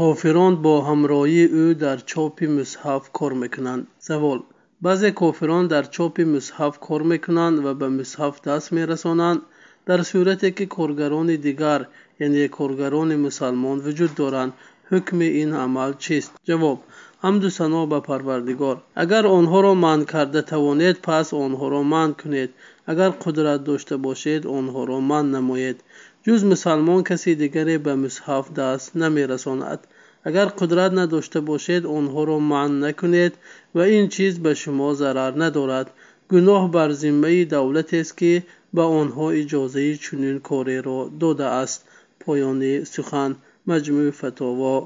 кофирон бо ҳамроҳии ӯ дар чопи мусҳаф кор мекунанд савол баъзе кофирон дар чопи мусҳаф кор мекунанд ва ба мусҳаф даст мерасонанд дар сурате ки коргарони дигар яъне коргарони мусалмон вуҷуд доранд ҳукми ин амал чист ҷавоб ҳамду сано ба парвардигор агар онҳоро манъ карда тавонед пас онҳоро манъ кунед агар қудрат дошта бошед онҳоро манъ намоед ҷуз мусалмон каси дигаре ба мусҳаф даст намерасонад агар қудрат надошта бошед онҳоро манъ накунед ва ин чиз ба шумо зарар надорад гуноҳ бар зиммаи давлатест ки ба онҳо иҷозаи чунин кореро додааст поёни сухан маҷмӯи фатово